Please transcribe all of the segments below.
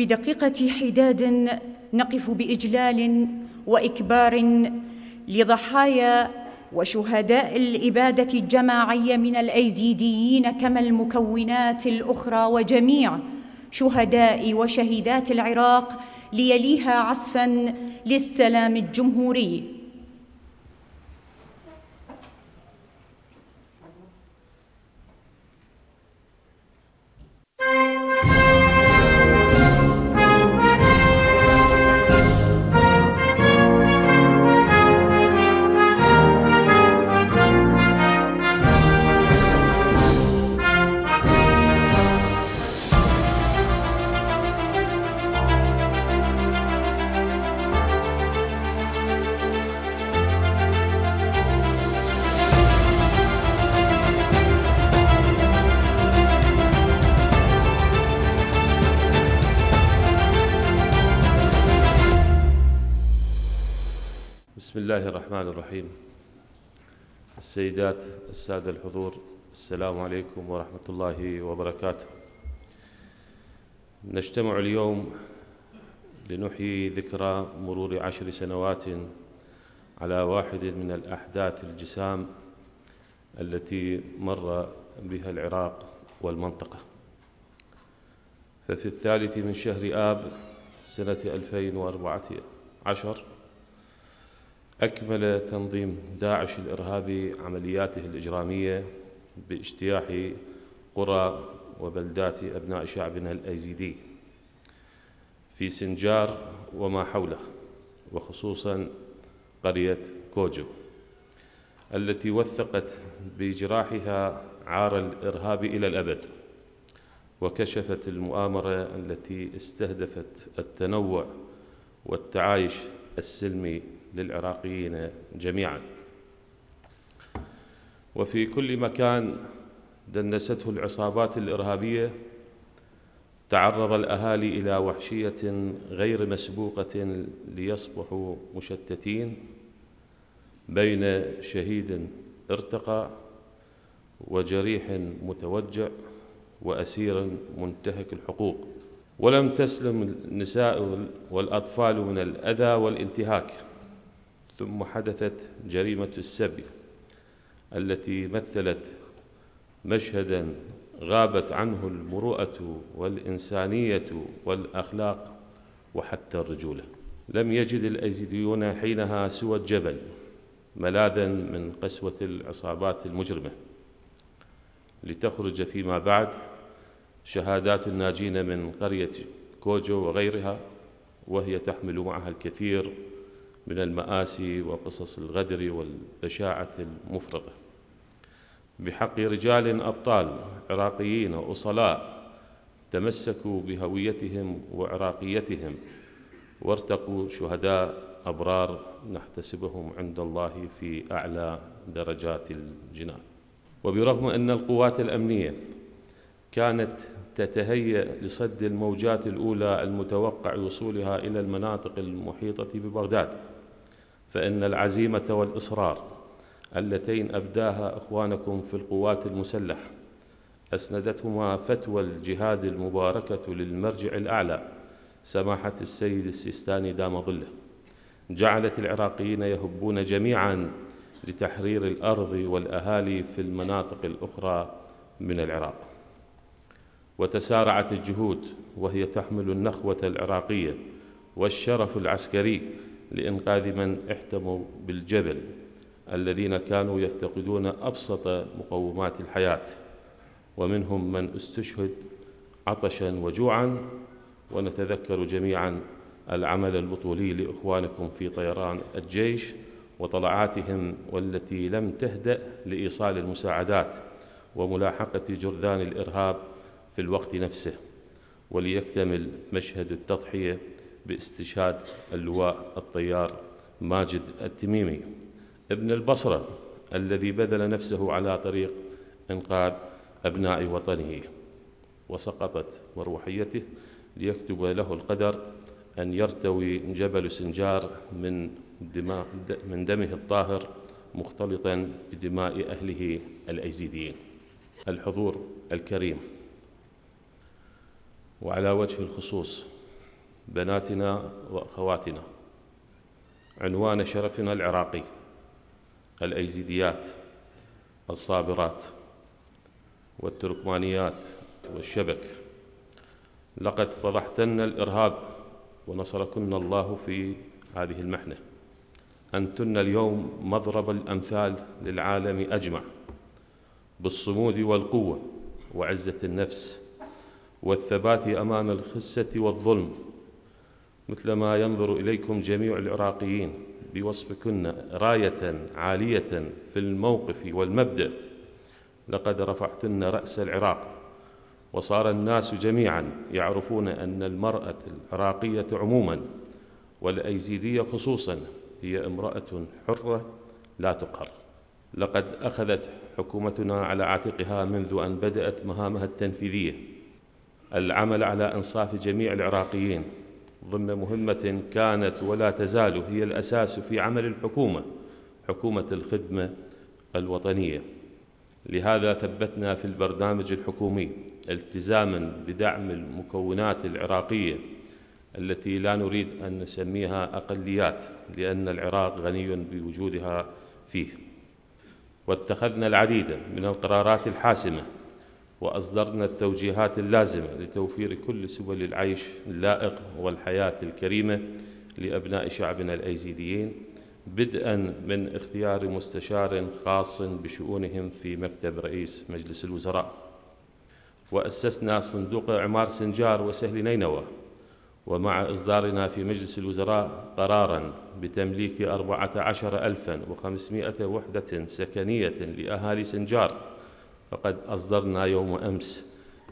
بدقيقة حداد نقف بإجلال وإكبار لضحايا وشهداء الإبادة الجماعية من الأيزيديين كما المكونات الأخرى وجميع شهداء وشهيدات العراق ليليها عزفا للسلام الجمهوري بسم الله الرحمن الرحيم السيدات السادة الحضور السلام عليكم ورحمة الله وبركاته نجتمع اليوم لنحيي ذكرى مرور عشر سنوات على واحد من الأحداث الجسام التي مر بها العراق والمنطقة ففي الثالث من شهر آب سنة 2014 أكمل تنظيم داعش الإرهابي عملياته الإجرامية باجتياح قرى وبلدات أبناء شعبنا الأيزيدي في سنجار وما حوله وخصوصا قرية كوجو التي وثقت بجراحها عار الإرهاب إلى الأبد وكشفت المؤامرة التي استهدفت التنوع والتعايش السلمي للعراقيين جميعا وفي كل مكان دنسته العصابات الإرهابية تعرض الأهالي إلى وحشية غير مسبوقة ليصبحوا مشتتين بين شهيد ارتقى وجريح متوجع وأسير منتهك الحقوق ولم تسلم النساء والأطفال من الأذى والانتهاك ثم حدثت جريمة السبي التي مثلت مشهدا غابت عنه المروءة والإنسانية والأخلاق وحتى الرجولة لم يجد الأيزيديون حينها سوى الجبل ملاذا من قسوة العصابات المجرمة لتخرج فيما بعد شهادات الناجين من قرية كوجو وغيرها وهي تحمل معها الكثير من المآسي وقصص الغدر والبشاعة المفرطة بحق رجال أبطال عراقيين أصلاء تمسكوا بهويتهم وعراقيتهم وارتقوا شهداء أبرار نحتسبهم عند الله في أعلى درجات الجنان وبرغم أن القوات الأمنية كانت تتهيأ لصد الموجات الأولى المتوقع وصولها إلى المناطق المحيطة ببغداد فإن العزيمة والإصرار اللتين أبداها إخوانكم في القوات المسلحة أسندتهما فتوى الجهاد المباركة للمرجع الأعلى سماحة السيد السيستاني دام ظله جعلت العراقيين يهبون جميعا لتحرير الأرض والأهالي في المناطق الأخرى من العراق وتسارعت الجهود وهي تحمل النخوة العراقية والشرف العسكري لإنقاذ من احتموا بالجبل الذين كانوا يفتقدون أبسط مقومات الحياة ومنهم من استشهد عطشا وجوعا ونتذكر جميعا العمل البطولي لإخوانكم في طيران الجيش وطلعاتهم والتي لم تهدأ لإيصال المساعدات وملاحقة جرذان الإرهاب في الوقت نفسه وليكتمل مشهد التضحية باستشهاد اللواء الطيار ماجد التميمي ابن البصرة الذي بذل نفسه على طريق إنقاذ أبناء وطنه وسقطت مروحيته ليكتب له القدر أن يرتوي جبل سنجار من, دماء من دمه الطاهر مختلطا بدماء أهله الأيزيديين الحضور الكريم وعلى وجه الخصوص بناتنا واخواتنا عنوان شرفنا العراقي الايزيديات الصابرات والتركمانيات والشبك لقد فضحتن الارهاب ونصركن الله في هذه المحنه انتن اليوم مضرب الامثال للعالم اجمع بالصمود والقوه وعزه النفس والثبات أمام الخسة والظلم مثل ما ينظر إليكم جميع العراقيين بوصفكن راية عالية في الموقف والمبدأ لقد رفعتن رأس العراق وصار الناس جميعا يعرفون أن المرأة العراقية عموما والأيزيدية خصوصا هي امرأة حرة لا تقهر لقد أخذت حكومتنا على عاتقها منذ أن بدأت مهامها التنفيذية العمل على انصاف جميع العراقيين ضمن مهمه كانت ولا تزال هي الاساس في عمل الحكومه حكومه الخدمه الوطنيه لهذا ثبتنا في البرنامج الحكومي التزاما بدعم المكونات العراقيه التي لا نريد ان نسميها اقليات لان العراق غني بوجودها فيه واتخذنا العديد من القرارات الحاسمه وأصدرنا التوجيهات اللازمة لتوفير كل سبل العيش اللائق والحياة الكريمة لأبناء شعبنا الأيزيديين بدءا من اختيار مستشار خاص بشؤونهم في مكتب رئيس مجلس الوزراء وأسسنا صندوق إعمار سنجار وسهل نينوى ومع إصدارنا في مجلس الوزراء قرارا بتمليك 14500 وحدة سكنية لأهالي سنجار فقد أصدرنا يوم أمس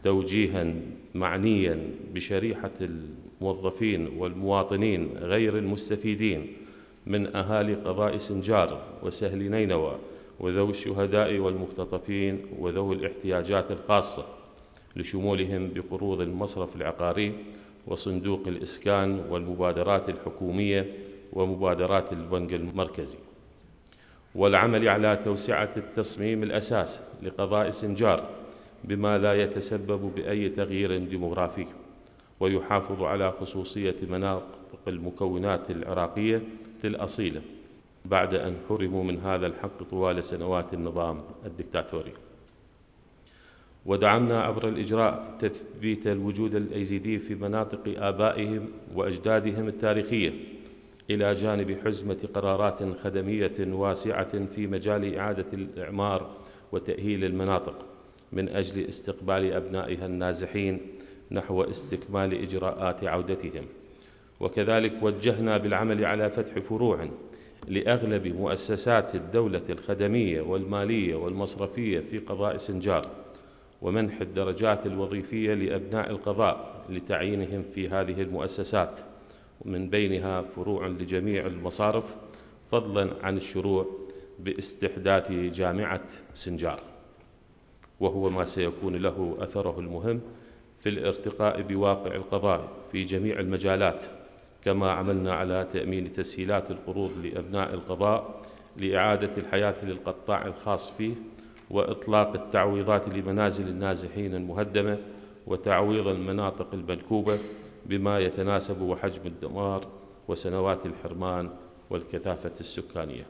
توجيها معنيا بشريحة الموظفين والمواطنين غير المستفيدين من أهالي قضاء سنجار وسهل نينوى وذوي الشهداء والمختطفين وذوي الاحتياجات الخاصة لشمولهم بقروض المصرف العقاري وصندوق الإسكان والمبادرات الحكومية ومبادرات البنك المركزي والعمل على توسعة التصميم الأساسي لقضاء سنجار بما لا يتسبب بأي تغيير ديمغرافي ويحافظ على خصوصية مناطق المكونات العراقية الأصيلة بعد أن حرموا من هذا الحق طوال سنوات النظام الدكتاتوري ودعمنا عبر الإجراء تثبيت الوجود الأيزيدي في مناطق آبائهم وأجدادهم التاريخية إلى جانب حزمة قرارات خدمية واسعة في مجال إعادة الإعمار وتأهيل المناطق من أجل استقبال أبنائها النازحين نحو استكمال إجراءات عودتهم وكذلك وجهنا بالعمل على فتح فروع لأغلب مؤسسات الدولة الخدمية والمالية والمصرفية في قضاء سنجار ومنح الدرجات الوظيفية لأبناء القضاء لتعيينهم في هذه المؤسسات من بينها فروع لجميع المصارف فضلا عن الشروع باستحداث جامعة سنجار وهو ما سيكون له أثره المهم في الارتقاء بواقع القضاء في جميع المجالات كما عملنا على تأمين تسهيلات القروض لأبناء القضاء لإعادة الحياة للقطاع الخاص فيه وإطلاق التعويضات لمنازل النازحين المهدمة وتعويض المناطق المنكوبة بما يتناسب وحجم الدمار وسنوات الحرمان والكثافة السكانية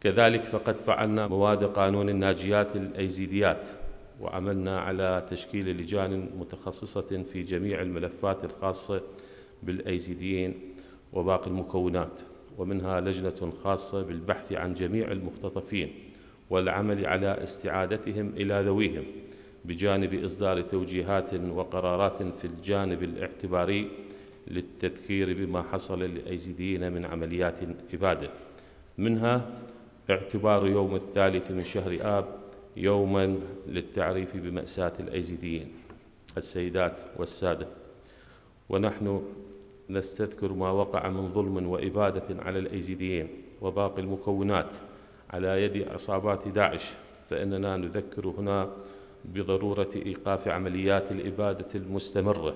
كذلك فقد فعلنا مواد قانون الناجيات الأيزيديات وعملنا على تشكيل لجان متخصصة في جميع الملفات الخاصة بالأيزيديين وباقي المكونات ومنها لجنة خاصة بالبحث عن جميع المختطفين والعمل على استعادتهم إلى ذويهم بجانب إصدار توجيهات وقرارات في الجانب الاعتباري للتذكير بما حصل للأيزيديين من عمليات إبادة منها اعتبار يوم الثالث من شهر آب يوما للتعريف بمأساة الأيزيديين السيدات والسادة ونحن نستذكر ما وقع من ظلم وإبادة على الأيزيديين وباقي المكونات على يد عصابات داعش فإننا نذكر هنا بضروره ايقاف عمليات الاباده المستمره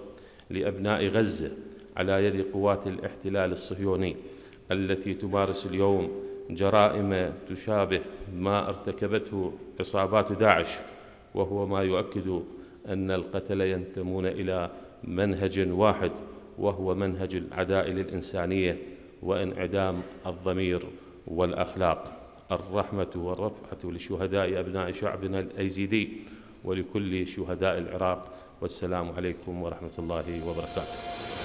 لابناء غزه على يد قوات الاحتلال الصهيوني التي تمارس اليوم جرائم تشابه ما ارتكبته عصابات داعش وهو ما يؤكد ان القتله ينتمون الى منهج واحد وهو منهج العداء للانسانيه وانعدام الضمير والاخلاق الرحمه والرفعه لشهداء ابناء شعبنا الايزيدي ولكل شهداء العراق والسلام عليكم ورحمة الله وبركاته